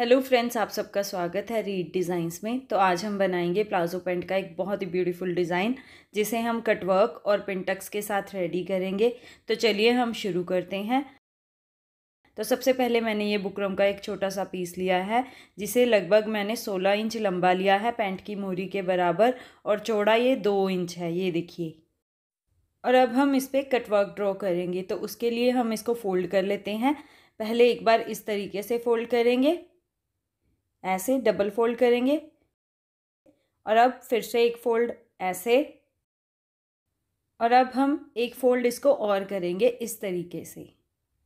hello friends आप सबका स्वागत है रीड डिज़ाइंस में तो आज हम बनाएंगे प्लाजो पेंट का एक बहुत ही ब्यूटीफुल डिज़ाइन जिसे हम कटवर्क और पिंटक्स के साथ रेडी करेंगे तो चलिए हम शुरू करते हैं तो सबसे पहले मैंने ये बुकरम का एक छोटा सा पीस लिया है जिसे लगभग मैंने सोलह इंच लंबा लिया है पैंट की मोरी के बराबर और चौड़ा ये दो इंच है ये देखिए और अब हम इस पर कटवर्क ड्रॉ करेंगे तो उसके लिए हम इसको फोल्ड कर लेते हैं पहले एक बार इस तरीके से फोल्ड करेंगे ऐसे डबल फोल्ड करेंगे और अब फिर से एक फोल्ड ऐसे और अब हम एक फोल्ड इसको और करेंगे इस तरीके से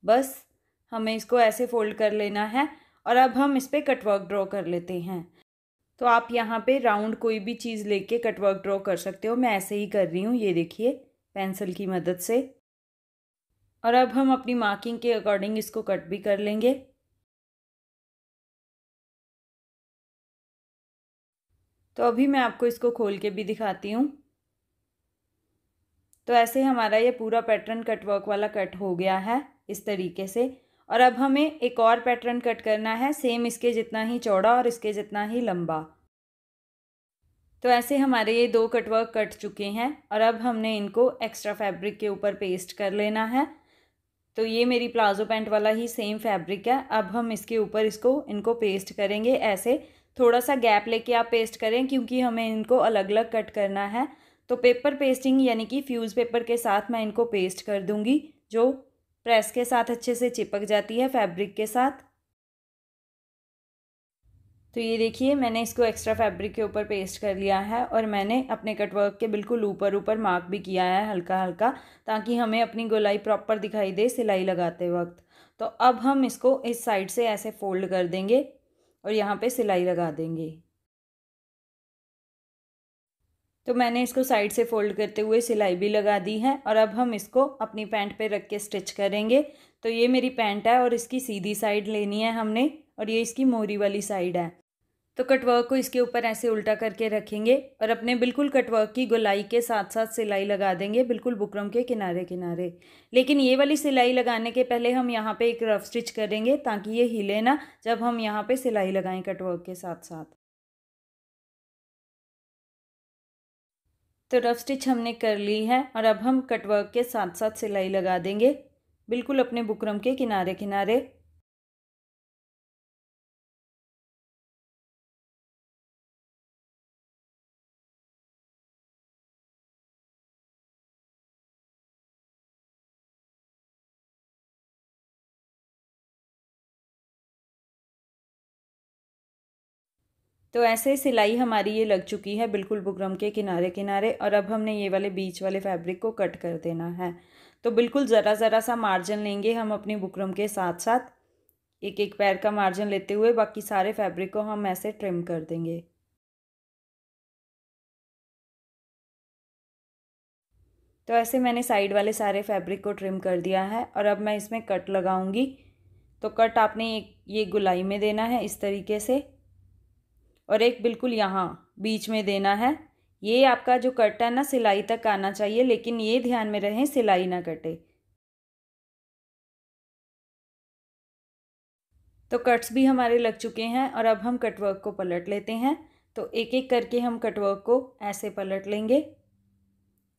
बस हमें इसको ऐसे फोल्ड कर लेना है और अब हम इस पर कटवर्क ड्रॉ कर लेते हैं तो आप यहाँ पे राउंड कोई भी चीज़ लेके कटवर्क ड्रॉ कर सकते हो मैं ऐसे ही कर रही हूँ ये देखिए पेंसिल की मदद से और अब हम अपनी मार्किंग के अकॉर्डिंग इसको कट भी कर लेंगे तो अभी मैं आपको इसको खोल के भी दिखाती हूँ तो ऐसे हमारा ये पूरा पैटर्न कटवर्क वाला कट हो गया है इस तरीके से और अब हमें एक और पैटर्न कट करना है सेम इसके जितना ही चौड़ा और इसके जितना ही लंबा तो ऐसे हमारे ये दो कटवर्क कट चुके हैं और अब हमने इनको एक्स्ट्रा फैब्रिक के ऊपर पेस्ट कर लेना है तो ये मेरी प्लाजो पैंट वाला ही सेम फैब्रिक है अब हम इसके ऊपर इसको इनको पेस्ट करेंगे ऐसे थोड़ा सा गैप लेके आप पेस्ट करें क्योंकि हमें इनको अलग अलग कट करना है तो पेपर पेस्टिंग यानी कि फ्यूज़ पेपर के साथ मैं इनको पेस्ट कर दूँगी जो प्रेस के साथ अच्छे से चिपक जाती है फैब्रिक के साथ तो ये देखिए मैंने इसको एक्स्ट्रा फैब्रिक के ऊपर पेस्ट कर लिया है और मैंने अपने कटवर्क के बिल्कुल ऊपर ऊपर मार्क भी किया है हल्का हल्का ताकि हमें अपनी गोलाई प्रॉपर दिखाई दे सिलाई लगाते वक्त तो अब हम इसको इस साइड से ऐसे फोल्ड कर देंगे और यहाँ पे सिलाई लगा देंगे तो मैंने इसको साइड से फोल्ड करते हुए सिलाई भी लगा दी है और अब हम इसको अपनी पैंट पे रख के स्टिच करेंगे तो ये मेरी पैंट है और इसकी सीधी साइड लेनी है हमने और ये इसकी मोहरी वाली साइड है तो कटवर्क को इसके ऊपर ऐसे उल्टा करके रखेंगे और अपने बिल्कुल कटवर्क की गोलाई के साथ साथ सिलाई लगा देंगे बिल्कुल बुकरम के किनारे किनारे लेकिन ये वाली सिलाई लगाने के पहले हम यहाँ पे एक रफ स्टिच करेंगे ताकि ये हिले ना जब हम यहाँ पे सिलाई लगाएं कटवर्क के साथ साथ तो रफ स्टिच हमने कर ली है और अब हम कटवर्क के साथ साथ सिलाई लगा देंगे बिल्कुल अपने बुकरम के किनारे किनारे तो ऐसे ही सिलाई हमारी ये लग चुकी है बिल्कुल बुकरम के किनारे किनारे और अब हमने ये वाले बीच वाले फैब्रिक को कट कर देना है तो बिल्कुल ज़रा ज़रा सा मार्जिन लेंगे हम अपनी बुकरम के साथ साथ एक एक पैर का मार्जिन लेते हुए बाकी सारे फैब्रिक को हम ऐसे ट्रिम कर देंगे तो ऐसे मैंने साइड वाले सारे फैब्रिक को ट्रिम कर दिया है और अब मैं इसमें कट लगाऊंगी तो कट आपने ये गुलाई में देना है इस तरीके से और एक बिल्कुल यहाँ बीच में देना है ये आपका जो कट है ना सिलाई तक आना चाहिए लेकिन ये ध्यान में रहें सिलाई ना कटे तो कट्स भी हमारे लग चुके हैं और अब हम कटवर्क को पलट लेते हैं तो एक एक करके हम कटवर्क को ऐसे पलट लेंगे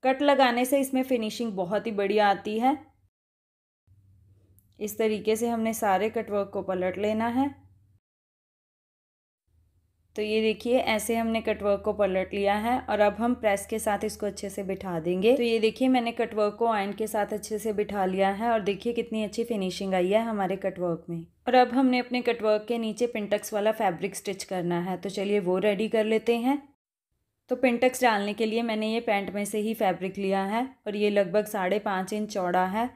कट लगाने से इसमें फिनिशिंग बहुत ही बढ़िया आती है इस तरीके से हमने सारे कटवर्क को पलट लेना है तो ये देखिए ऐसे हमने कटवर्क को पलट लिया है और अब हम प्रेस के साथ इसको अच्छे से बिठा देंगे तो ये देखिए मैंने कटवर्क को आयन के साथ अच्छे से बिठा लिया है और देखिए कितनी अच्छी फिनिशिंग आई है हमारे कटवर्क में और अब हमने अपने कटवर्क के नीचे पिंटक्स वाला फैब्रिक स्टिच करना है तो चलिए वो रेडी कर लेते हैं तो पिंटक्स डालने के लिए मैंने ये पैंट में से ही फैब्रिक लिया है और ये लगभग साढ़े पाँच इंच चौड़ा है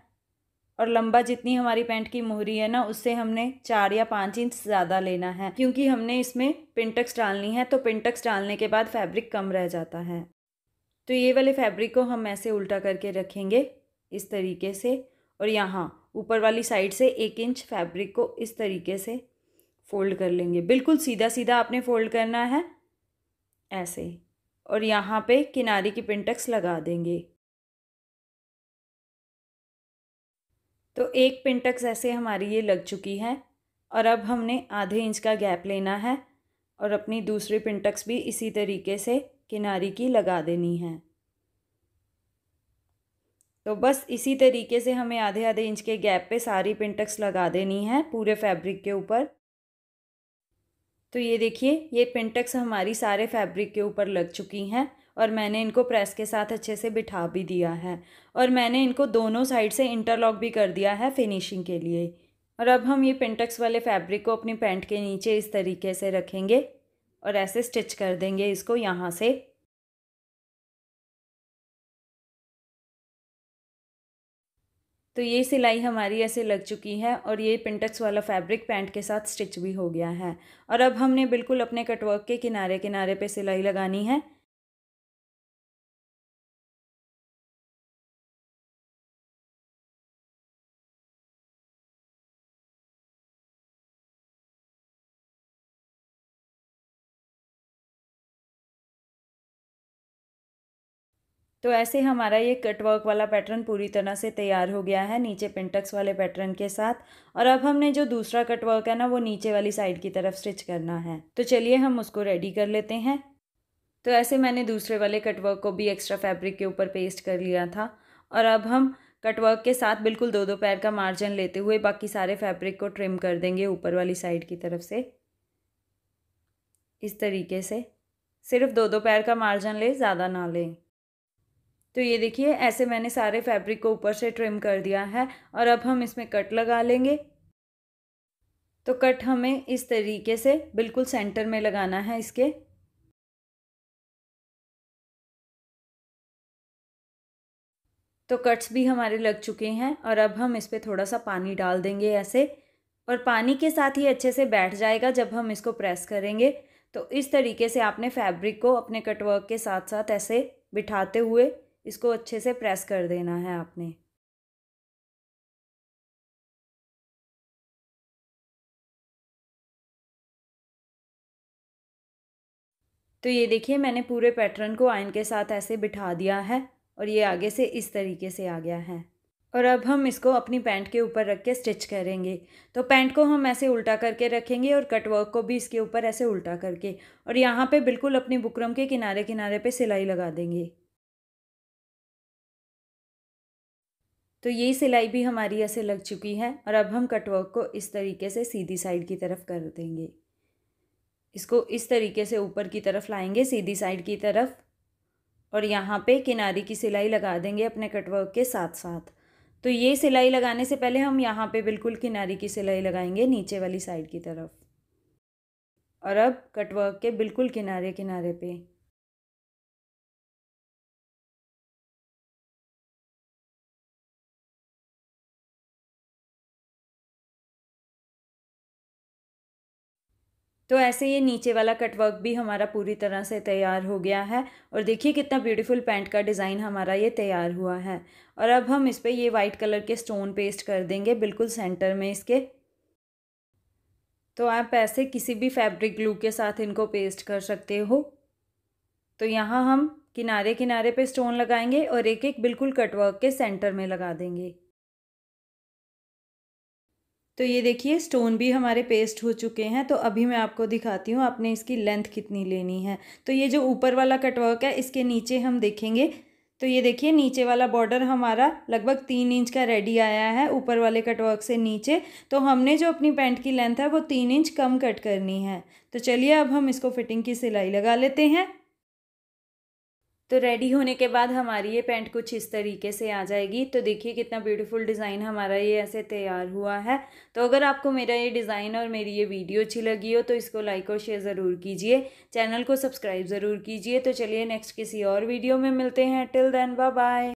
और लंबा जितनी हमारी पैंट की मोहरी है ना उससे हमने चार या पाँच इंच ज़्यादा लेना है क्योंकि हमने इसमें पिंटक्स डालनी है तो पिंटक्स डालने के बाद फैब्रिक कम रह जाता है तो ये वाले फैब्रिक को हम ऐसे उल्टा करके रखेंगे इस तरीके से और यहाँ ऊपर वाली साइड से एक इंच फैब्रिक को इस तरीके से फोल्ड कर लेंगे बिल्कुल सीधा सीधा आपने फोल्ड करना है ऐसे और यहाँ पे किनारे की पिंटक्स लगा देंगे तो एक पिंटक्स ऐसे हमारी ये लग चुकी है और अब हमने आधे इंच का गैप लेना है और अपनी दूसरी पिंटक्स भी इसी तरीके से किनारी की लगा देनी है तो बस इसी तरीके से हमें आधे आधे इंच के गैप पे सारी पिंटक्स लगा देनी है पूरे फैब्रिक के ऊपर तो ये देखिए ये पिंटक्स हमारी सारे फैब्रिक के ऊपर लग चुकी हैं और मैंने इनको प्रेस के साथ अच्छे से बिठा भी दिया है और मैंने इनको दोनों साइड से इंटरलॉक भी कर दिया है फिनिशिंग के लिए और अब हम ये पिंटक्स वाले फैब्रिक को अपनी पैंट के नीचे इस तरीके से रखेंगे और ऐसे स्टिच कर देंगे इसको यहाँ से तो ये सिलाई हमारी ऐसे लग चुकी है और ये पिंटक्स वाला फैब्रिक पैंट के साथ स्टिच भी हो गया है और अब हमने बिल्कुल अपने कटवर्क के किनारे किनारे पे सिलाई लगानी है तो ऐसे हमारा ये कटवर्क वाला पैटर्न पूरी तरह से तैयार हो गया है नीचे पिंटक्स वाले पैटर्न के साथ और अब हमने जो दूसरा कटवर्क है ना वो नीचे वाली साइड की तरफ स्टिच करना है तो चलिए हम उसको रेडी कर लेते हैं तो ऐसे मैंने दूसरे वाले कटवर्क को भी एक्स्ट्रा फैब्रिक के ऊपर पेस्ट कर लिया था और अब हम कटवर्क के साथ बिल्कुल दो दो पैर का मार्जिन लेते हुए बाकी सारे फैब्रिक को ट्रिम कर देंगे ऊपर वाली साइड की तरफ से इस तरीके से सिर्फ दो दो पैर का मार्जिन ले ज़्यादा ना लें तो ये देखिए ऐसे मैंने सारे फैब्रिक को ऊपर से ट्रिम कर दिया है और अब हम इसमें कट लगा लेंगे तो कट हमें इस तरीके से बिल्कुल सेंटर में लगाना है इसके तो कट्स भी हमारे लग चुके हैं और अब हम इस पर थोड़ा सा पानी डाल देंगे ऐसे और पानी के साथ ही अच्छे से बैठ जाएगा जब हम इसको प्रेस करेंगे तो इस तरीके से आपने फैब्रिक को अपने कटवर्क के साथ साथ ऐसे बिठाते हुए इसको अच्छे से प्रेस कर देना है आपने तो ये देखिए मैंने पूरे पैटर्न को आयन के साथ ऐसे बिठा दिया है और ये आगे से इस तरीके से आ गया है और अब हम इसको अपनी पैंट के ऊपर रख के स्टिच करेंगे तो पैंट को हम ऐसे उल्टा करके रखेंगे और कटवर्क को भी इसके ऊपर ऐसे उल्टा करके और यहाँ पे बिल्कुल अपनी बुकरम के किनारे किनारे पे सिलाई लगा देंगे तो ये सिलाई भी हमारी ऐसे लग चुकी है और अब हम कटवर्क को इस तरीके से सीधी साइड की तरफ कर देंगे इसको इस तरीके से ऊपर की तरफ लाएंगे सीधी साइड की तरफ और यहाँ पे किनारे की सिलाई लगा देंगे अपने कटवर्क के साथ साथ तो ये सिलाई लगाने से पहले हम यहाँ पे बिल्कुल किनारे की सिलाई लगाएंगे नीचे वाली साइड की तरफ और अब कटवर्क के बिल्कुल किनारे किनारे पर तो ऐसे ये नीचे वाला कटवर्क भी हमारा पूरी तरह से तैयार हो गया है और देखिए कितना ब्यूटीफुल पैंट का डिज़ाइन हमारा ये तैयार हुआ है और अब हम इस पर ये वाइट कलर के स्टोन पेस्ट कर देंगे बिल्कुल सेंटर में इसके तो आप ऐसे किसी भी फैब्रिक ग्लू के साथ इनको पेस्ट कर सकते हो तो यहाँ हम किनारे किनारे पे स्टोन लगाएंगे और एक एक बिल्कुल कटवर्क के सेंटर में लगा देंगे तो ये देखिए स्टोन भी हमारे पेस्ट हो चुके हैं तो अभी मैं आपको दिखाती हूँ आपने इसकी लेंथ कितनी लेनी है तो ये जो ऊपर वाला कटवर्क है इसके नीचे हम देखेंगे तो ये देखिए नीचे वाला बॉर्डर हमारा लगभग तीन इंच का रेडी आया है ऊपर वाले कटवर्क से नीचे तो हमने जो अपनी पैंट की लेंथ है वो तीन इंच कम कट करनी है तो चलिए अब हम इसको फिटिंग की सिलाई लगा लेते हैं तो रेडी होने के बाद हमारी ये पैंट कुछ इस तरीके से आ जाएगी तो देखिए कितना ब्यूटीफुल डिज़ाइन हमारा ये ऐसे तैयार हुआ है तो अगर आपको मेरा ये डिज़ाइन और मेरी ये वीडियो अच्छी लगी हो तो इसको लाइक और शेयर ज़रूर कीजिए चैनल को सब्सक्राइब ज़रूर कीजिए तो चलिए नेक्स्ट किसी और वीडियो में मिलते हैं टिल देन बाय